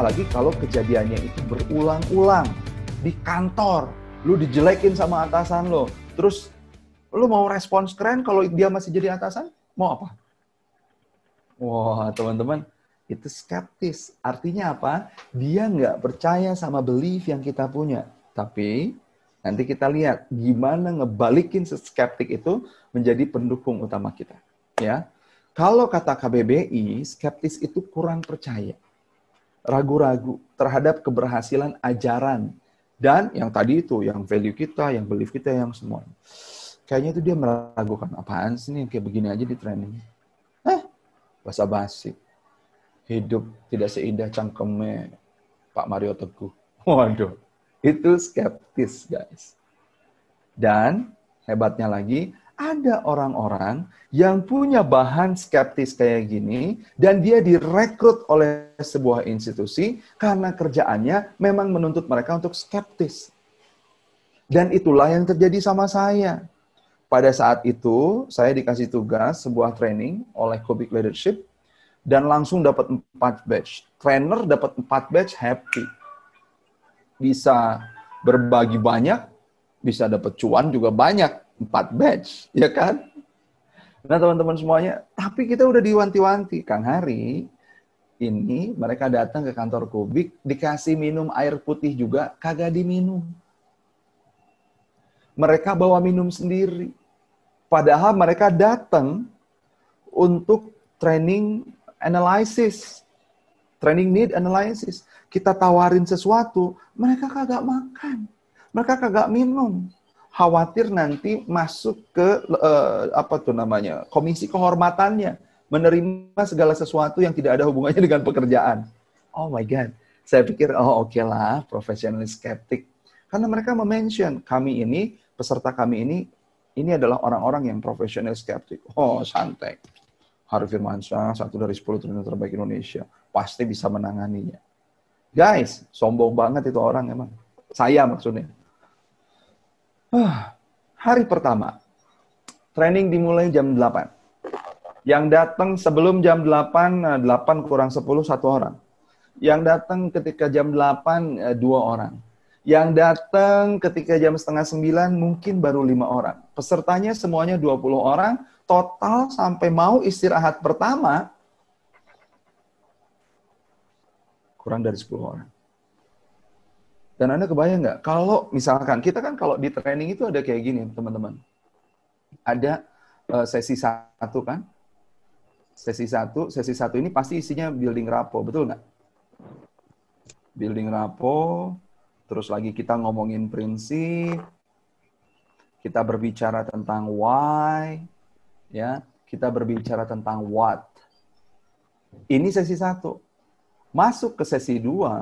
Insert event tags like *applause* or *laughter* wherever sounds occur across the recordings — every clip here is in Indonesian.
apalagi kalau kejadiannya itu berulang-ulang di kantor, lu dijelekin sama atasan lo, terus lu mau respons keren kalau dia masih jadi atasan, mau apa? Wah, teman-teman, itu skeptis. Artinya apa? Dia nggak percaya sama belief yang kita punya. Tapi nanti kita lihat gimana ngebalikin skeptik itu menjadi pendukung utama kita. Ya, kalau kata KBBI, skeptis itu kurang percaya ragu-ragu terhadap keberhasilan ajaran dan yang tadi itu, yang value kita, yang belief kita, yang semua Kayaknya itu dia meragukan, apaan sih ini kayak begini aja di training. Eh, bahasa basi. Hidup tidak seindah cangkeme Pak Mario Teguh. *laughs* Waduh, itu skeptis guys. Dan hebatnya lagi, ada orang-orang yang punya bahan skeptis kayak gini dan dia direkrut oleh sebuah institusi karena kerjaannya memang menuntut mereka untuk skeptis. Dan itulah yang terjadi sama saya. Pada saat itu, saya dikasih tugas sebuah training oleh Kubik Leadership dan langsung dapat 4 batch. Trainer dapat 4 batch happy. Bisa berbagi banyak, bisa dapat cuan juga banyak empat batch, ya kan? Nah teman-teman semuanya, tapi kita udah diwanti-wanti, Kang Hari, ini mereka datang ke kantor kubik, dikasih minum air putih juga, kagak diminum. Mereka bawa minum sendiri. Padahal mereka datang untuk training analysis. Training need analysis. Kita tawarin sesuatu, mereka kagak makan. Mereka kagak minum khawatir nanti masuk ke uh, apa tuh namanya komisi kehormatannya menerima segala sesuatu yang tidak ada hubungannya *laughs* dengan pekerjaan. Oh my god, saya pikir oh oke okay lah profesional skeptik karena mereka mention kami ini peserta kami ini ini adalah orang-orang yang profesional skeptik. Oh santai, Harvey Firmansyah satu dari 10 trainer terbaik Indonesia pasti bisa menanganinya. Guys, sombong banget itu orang emang. Saya maksudnya. Huh, ah, hari pertama, training dimulai jam 8. Yang datang sebelum jam 8, 8 eh, kurang 10, satu orang. Yang datang ketika jam 8, eh, dua orang. Yang datang ketika jam setengah 9 mungkin baru lima orang. Pesertanya semuanya 20 orang, total sampai mau istirahat pertama kurang dari 10 orang. Dan Anda kebayang nggak, kalau misalkan, kita kan kalau di training itu ada kayak gini, teman-teman. Ada uh, sesi satu kan, sesi satu, sesi satu ini pasti isinya building rapo, betul nggak? Building rapo, terus lagi kita ngomongin prinsip, kita berbicara tentang why, ya, kita berbicara tentang what. Ini sesi satu. Masuk ke sesi dua,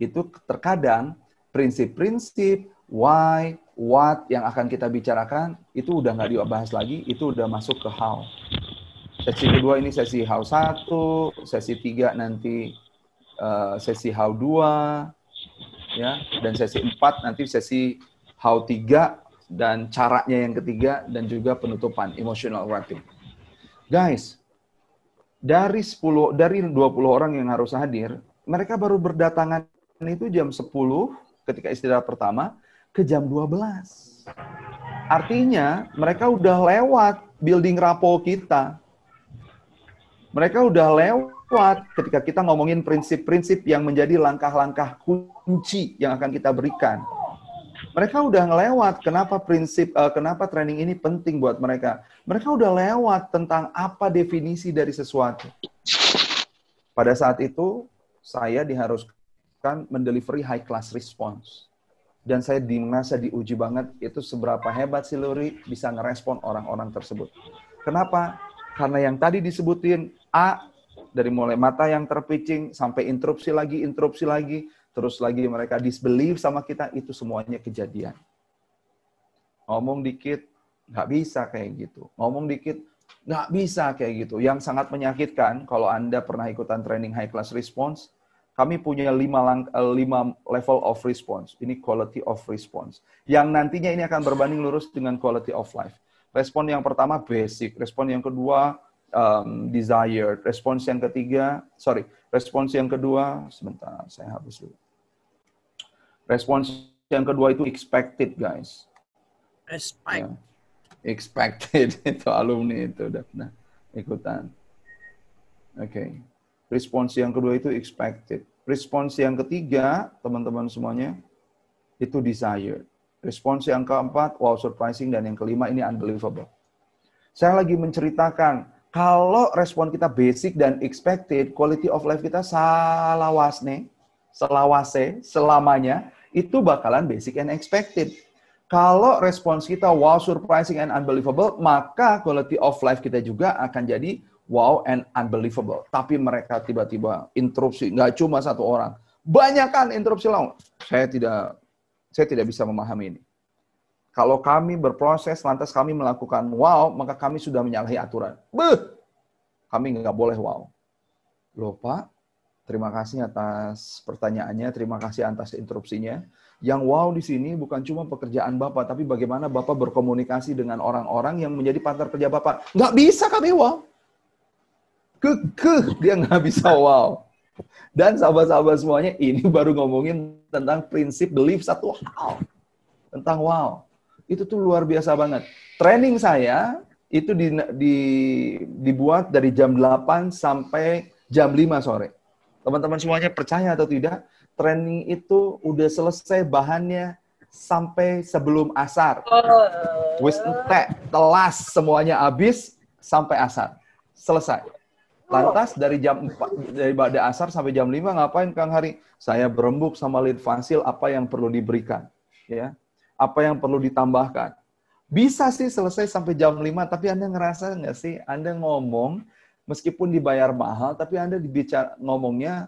itu terkadang prinsip-prinsip why, what yang akan kita bicarakan itu udah nggak dibahas lagi, itu udah masuk ke how. Sesi kedua ini sesi how satu sesi tiga nanti uh, sesi how dua ya, dan sesi empat nanti sesi how tiga dan caranya yang ketiga dan juga penutupan emotional wrapping. Guys, dari 10 dari 20 orang yang harus hadir, mereka baru berdatangan Kan itu jam 10 ketika istirahat pertama ke jam 12. Artinya mereka udah lewat building rapo kita. Mereka udah lewat ketika kita ngomongin prinsip-prinsip yang menjadi langkah-langkah kunci yang akan kita berikan. Mereka udah ngelewat kenapa prinsip uh, kenapa training ini penting buat mereka. Mereka udah lewat tentang apa definisi dari sesuatu. Pada saat itu saya diharuskan kan mendelivery high class response. Dan saya di masa diuji banget itu seberapa hebat si lori bisa ngerespon orang-orang tersebut. Kenapa? Karena yang tadi disebutin A dari mulai mata yang terpicing sampai interupsi lagi, interupsi lagi, terus lagi mereka disbelief sama kita itu semuanya kejadian. Ngomong dikit nggak bisa kayak gitu. Ngomong dikit nggak bisa kayak gitu. Yang sangat menyakitkan kalau Anda pernah ikutan training high class response, kami punya lima, lang, eh, lima level of response. Ini quality of response. Yang nantinya ini akan berbanding lurus dengan quality of life. Respon yang pertama basic, respon yang kedua um, desired, Respon yang ketiga, sorry, Respon yang kedua, sebentar, saya hapus dulu. Respon yang kedua itu expected, guys. Expect. Yeah. Expected, *laughs* itu alumni itu udah pernah ikutan. Oke. Okay. Respons yang kedua itu expected. Respons yang ketiga, teman-teman semuanya, itu desired. Respons yang keempat, wow surprising. Dan yang kelima ini unbelievable. Saya lagi menceritakan, kalau respon kita basic dan expected, quality of life kita salawasne, selawase, selamanya, itu bakalan basic and expected. Kalau respons kita wow surprising and unbelievable, maka quality of life kita juga akan jadi wow and unbelievable. Tapi mereka tiba-tiba interupsi, nggak cuma satu orang. Banyak kan interupsi loh. Saya tidak saya tidak bisa memahami ini. Kalau kami berproses, lantas kami melakukan wow, maka kami sudah menyalahi aturan. Beuh! kami nggak boleh wow. Loh Pak, terima kasih atas pertanyaannya, terima kasih atas interupsinya. Yang wow di sini bukan cuma pekerjaan Bapak, tapi bagaimana Bapak berkomunikasi dengan orang-orang yang menjadi partner kerja Bapak. Nggak bisa kami wow kekeh dia nggak bisa wow. Dan sahabat-sahabat semuanya ini baru ngomongin tentang prinsip belief satu hal tentang wow. Itu tuh luar biasa banget. Training saya itu di, di, dibuat dari jam 8 sampai jam 5 sore. Teman-teman semuanya percaya atau tidak, training itu udah selesai bahannya sampai sebelum asar. Wis telas semuanya habis sampai asar. Selesai. Lantas dari jam 4, dari pada asar sampai jam 5 ngapain Kang Hari? Saya berembuk sama lead fasil apa yang perlu diberikan, ya. Apa yang perlu ditambahkan. Bisa sih selesai sampai jam 5, tapi Anda ngerasa nggak sih Anda ngomong meskipun dibayar mahal tapi Anda dibicara ngomongnya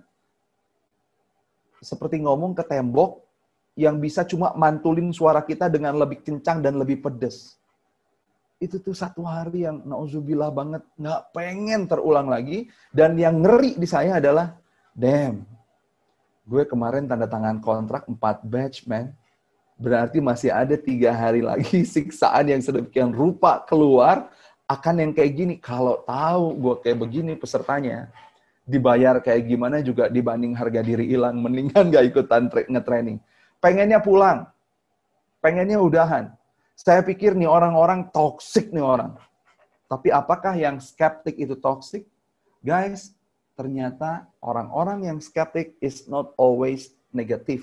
seperti ngomong ke tembok yang bisa cuma mantulin suara kita dengan lebih kencang dan lebih pedes itu tuh satu hari yang nauzubillah banget nggak pengen terulang lagi dan yang ngeri di saya adalah damn gue kemarin tanda tangan kontrak 4 batch man berarti masih ada tiga hari lagi *laughs* siksaan yang sedemikian rupa keluar akan yang kayak gini kalau tahu gue kayak begini pesertanya dibayar kayak gimana juga dibanding harga diri hilang mendingan gak ikutan training pengennya pulang pengennya udahan saya pikir nih orang-orang toksik nih orang. Tapi apakah yang skeptik itu toksik? Guys, ternyata orang-orang yang skeptik is not always negative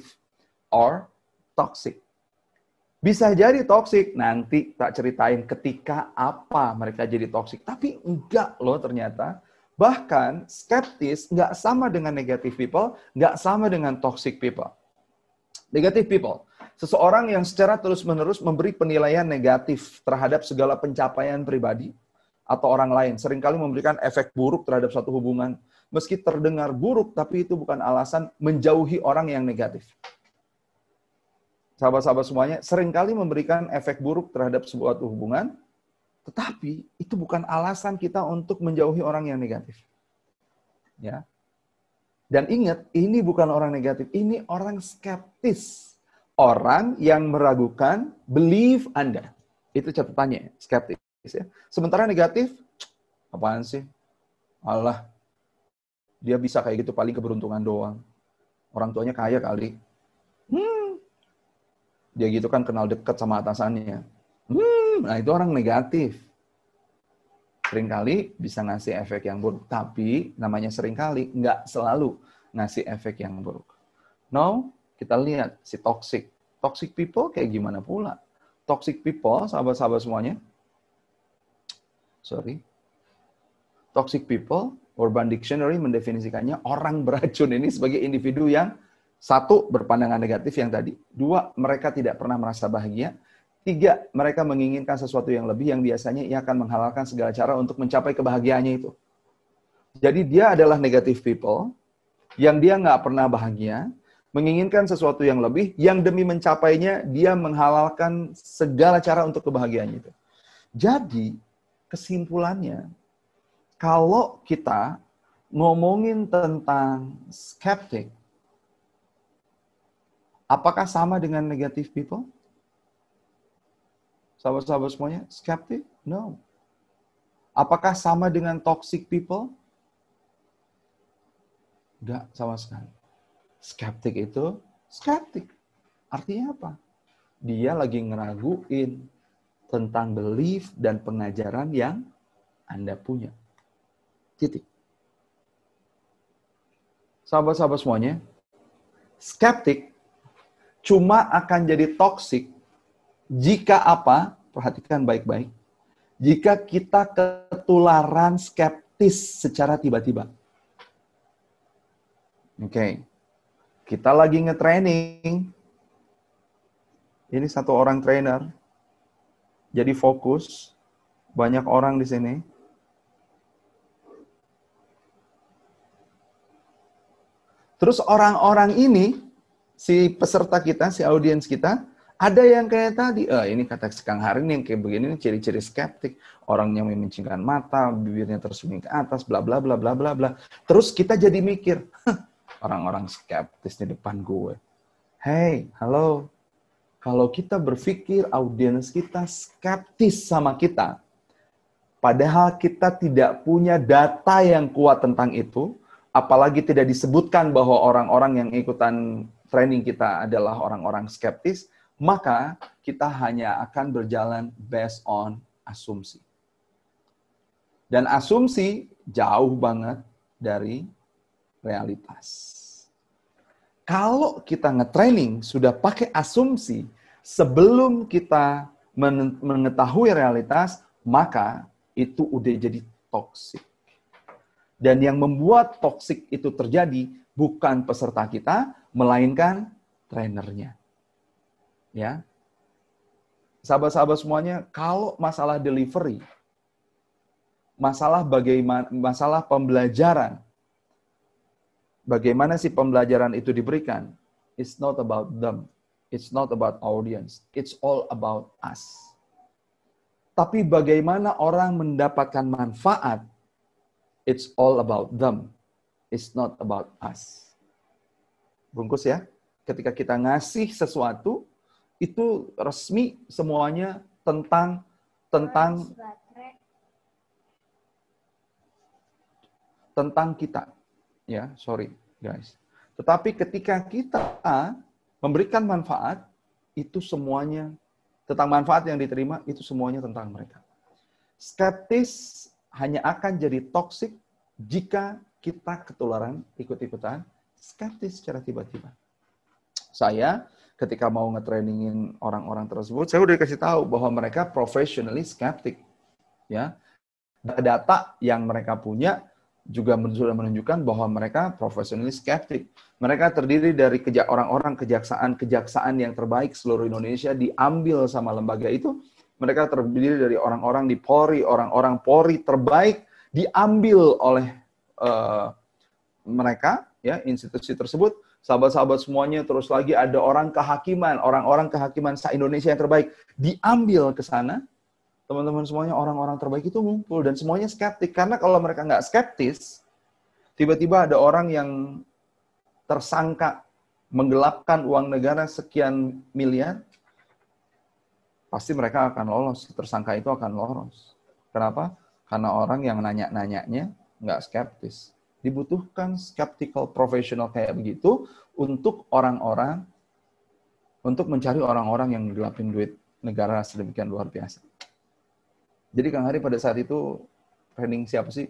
or toxic. Bisa jadi toxic, nanti tak ceritain ketika apa mereka jadi toxic. Tapi enggak loh ternyata. Bahkan skeptis enggak sama dengan negative people, Enggak sama dengan toxic people. Negative people, Seseorang yang secara terus-menerus memberi penilaian negatif terhadap segala pencapaian pribadi atau orang lain, seringkali memberikan efek buruk terhadap suatu hubungan. Meski terdengar buruk, tapi itu bukan alasan menjauhi orang yang negatif. Sahabat-sahabat semuanya, seringkali memberikan efek buruk terhadap sebuah hubungan, tetapi itu bukan alasan kita untuk menjauhi orang yang negatif. Ya. Dan ingat, ini bukan orang negatif, ini orang skeptis orang yang meragukan belief Anda. Itu catatannya, skeptis ya. Sementara negatif, apaan sih? Allah, dia bisa kayak gitu paling keberuntungan doang. Orang tuanya kaya kali. Hmm. Dia gitu kan kenal dekat sama atasannya. Hmm. Nah itu orang negatif. Seringkali bisa ngasih efek yang buruk. Tapi namanya seringkali nggak selalu ngasih efek yang buruk. No, kita lihat si toxic. Toxic people kayak gimana pula? Toxic people, sahabat-sahabat semuanya. Sorry. Toxic people, Urban Dictionary mendefinisikannya orang beracun ini sebagai individu yang satu, berpandangan negatif yang tadi. Dua, mereka tidak pernah merasa bahagia. Tiga, mereka menginginkan sesuatu yang lebih yang biasanya ia akan menghalalkan segala cara untuk mencapai kebahagiaannya itu. Jadi dia adalah negative people, yang dia nggak pernah bahagia, menginginkan sesuatu yang lebih, yang demi mencapainya dia menghalalkan segala cara untuk kebahagiaannya itu. Jadi, kesimpulannya, kalau kita ngomongin tentang skeptik, apakah sama dengan negative people? Sahabat-sahabat semuanya, skeptik? No. Apakah sama dengan toxic people? Enggak sama sekali Skeptik itu skeptik. Artinya apa? Dia lagi ngeraguin tentang belief dan pengajaran yang Anda punya. Titik. Sahabat-sahabat semuanya, skeptik cuma akan jadi toksik jika apa? Perhatikan baik-baik. Jika kita ketularan skeptis secara tiba-tiba. Oke. Okay. Kita lagi nge-training, Ini satu orang trainer. Jadi fokus. Banyak orang di sini. Terus orang-orang ini, si peserta kita, si audiens kita, ada yang kayak tadi, eh, ini kata Kang Harin yang kayak begini, ciri-ciri skeptik, orangnya memincingkan mata, bibirnya tersenyum ke atas, bla bla bla bla bla bla. Terus kita jadi mikir, orang-orang skeptis di depan gue. Hey, halo. Kalau kita berpikir audiens kita skeptis sama kita, padahal kita tidak punya data yang kuat tentang itu, apalagi tidak disebutkan bahwa orang-orang yang ikutan training kita adalah orang-orang skeptis, maka kita hanya akan berjalan based on asumsi. Dan asumsi jauh banget dari realitas. Kalau kita ngetraining sudah pakai asumsi sebelum kita mengetahui realitas, maka itu udah jadi toksik. Dan yang membuat toksik itu terjadi bukan peserta kita, melainkan trainernya. Ya. Sahabat-sahabat semuanya, kalau masalah delivery, masalah bagaimana masalah pembelajaran bagaimana sih pembelajaran itu diberikan? It's not about them. It's not about audience. It's all about us. Tapi bagaimana orang mendapatkan manfaat? It's all about them. It's not about us. Bungkus ya. Ketika kita ngasih sesuatu, itu resmi semuanya tentang tentang tentang kita ya, sorry guys. Tetapi ketika kita memberikan manfaat, itu semuanya tentang manfaat yang diterima, itu semuanya tentang mereka. Skeptis hanya akan jadi toksik jika kita ketularan ikut-ikutan skeptis secara tiba-tiba. Saya ketika mau ngetrainingin orang-orang tersebut, saya udah kasih tahu bahwa mereka professionally skeptik. Ya, data yang mereka punya juga sudah menunjukkan bahwa mereka profesionalis skeptik. Mereka terdiri dari orang-orang kejaksaan-kejaksaan yang terbaik seluruh Indonesia diambil sama lembaga itu. Mereka terdiri dari orang-orang di Polri, orang-orang Polri terbaik diambil oleh uh, mereka, ya institusi tersebut. Sahabat-sahabat semuanya terus lagi ada orang kehakiman, orang-orang kehakiman se Indonesia yang terbaik diambil ke sana teman-teman semuanya orang-orang terbaik itu ngumpul dan semuanya skeptik karena kalau mereka nggak skeptis tiba-tiba ada orang yang tersangka menggelapkan uang negara sekian miliar pasti mereka akan lolos tersangka itu akan lolos kenapa karena orang yang nanya-nanyanya nggak skeptis dibutuhkan skeptical professional kayak begitu untuk orang-orang untuk mencari orang-orang yang gelapin duit negara sedemikian luar biasa jadi Kang Hari pada saat itu training siapa sih?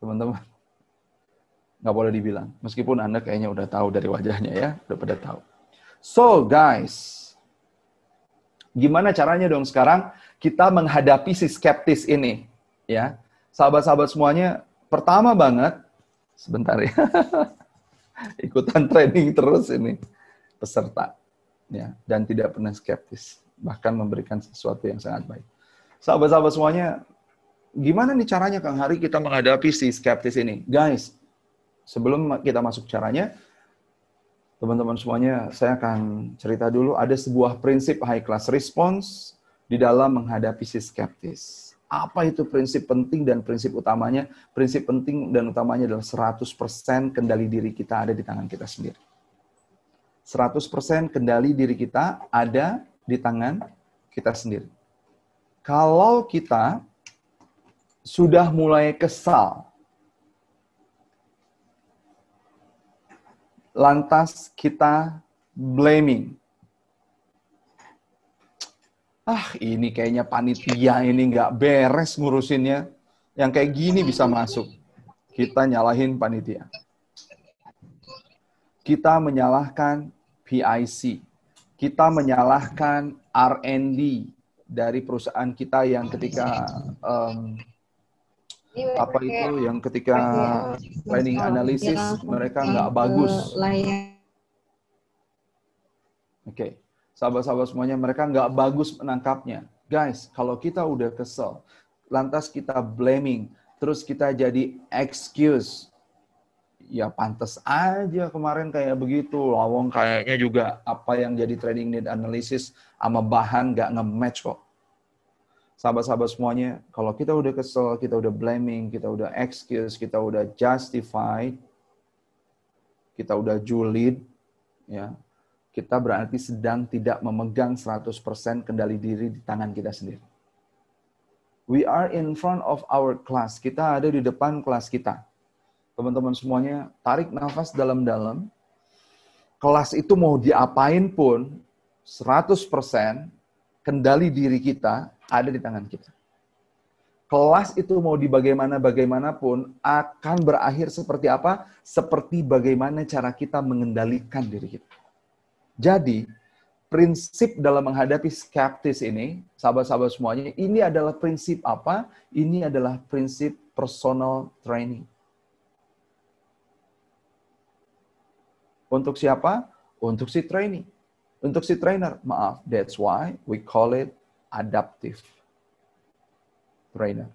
Teman-teman. *laughs* Nggak boleh dibilang. Meskipun Anda kayaknya udah tahu dari wajahnya ya. Udah pada tahu. So guys, gimana caranya dong sekarang kita menghadapi si skeptis ini? Ya, sahabat-sahabat semuanya, pertama banget, sebentar ya, *laughs* ikutan training terus ini peserta, ya, dan tidak pernah skeptis, bahkan memberikan sesuatu yang sangat baik. Sahabat-sahabat semuanya, gimana nih caranya Kang Hari kita menghadapi si skeptis ini? Guys, sebelum kita masuk caranya, teman-teman semuanya, saya akan cerita dulu ada sebuah prinsip high class response di dalam menghadapi si skeptis. Apa itu prinsip penting dan prinsip utamanya? Prinsip penting dan utamanya adalah 100% kendali diri kita ada di tangan kita sendiri. 100% kendali diri kita ada di tangan kita sendiri kalau kita sudah mulai kesal, lantas kita blaming. Ah, ini kayaknya panitia ini nggak beres ngurusinnya. Yang kayak gini bisa masuk. Kita nyalahin panitia. Kita menyalahkan PIC. Kita menyalahkan R&D dari perusahaan kita yang ketika um, apa itu yang ketika planning analisis mereka nggak bagus. Oke, okay. sahabat-sahabat semuanya mereka nggak bagus menangkapnya, guys. Kalau kita udah kesel, lantas kita blaming, terus kita jadi excuse, ya pantas aja kemarin kayak begitu. Lawong kayaknya juga apa yang jadi trading need analysis sama bahan nggak nge-match kok. Sahabat-sahabat semuanya, kalau kita udah kesel, kita udah blaming, kita udah excuse, kita udah justify, kita udah julid, ya kita berarti sedang tidak memegang 100% kendali diri di tangan kita sendiri. We are in front of our class. Kita ada di depan kelas kita teman-teman semuanya, tarik nafas dalam-dalam. Kelas itu mau diapain pun, 100% kendali diri kita ada di tangan kita. Kelas itu mau di bagaimana bagaimanapun akan berakhir seperti apa? Seperti bagaimana cara kita mengendalikan diri kita. Jadi, prinsip dalam menghadapi skeptis ini, sahabat-sahabat semuanya, ini adalah prinsip apa? Ini adalah prinsip personal training Untuk siapa? Untuk si trainee. Untuk si trainer, maaf. That's why we call it adaptive trainer.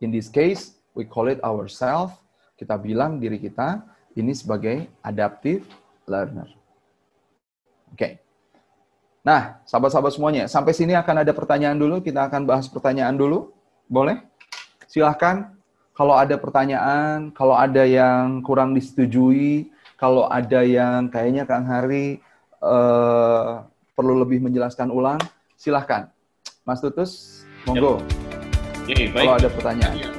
In this case, we call it ourselves. Kita bilang diri kita ini sebagai adaptive learner. Oke. Okay. Nah, sahabat-sahabat semuanya, sampai sini akan ada pertanyaan dulu. Kita akan bahas pertanyaan dulu. Boleh? Silahkan. Kalau ada pertanyaan, kalau ada yang kurang disetujui, kalau ada yang kayaknya Kang Hari uh, perlu lebih menjelaskan ulang, silahkan. Mas Tutus, monggo. Yep. Okay, Kalau ada pertanyaan.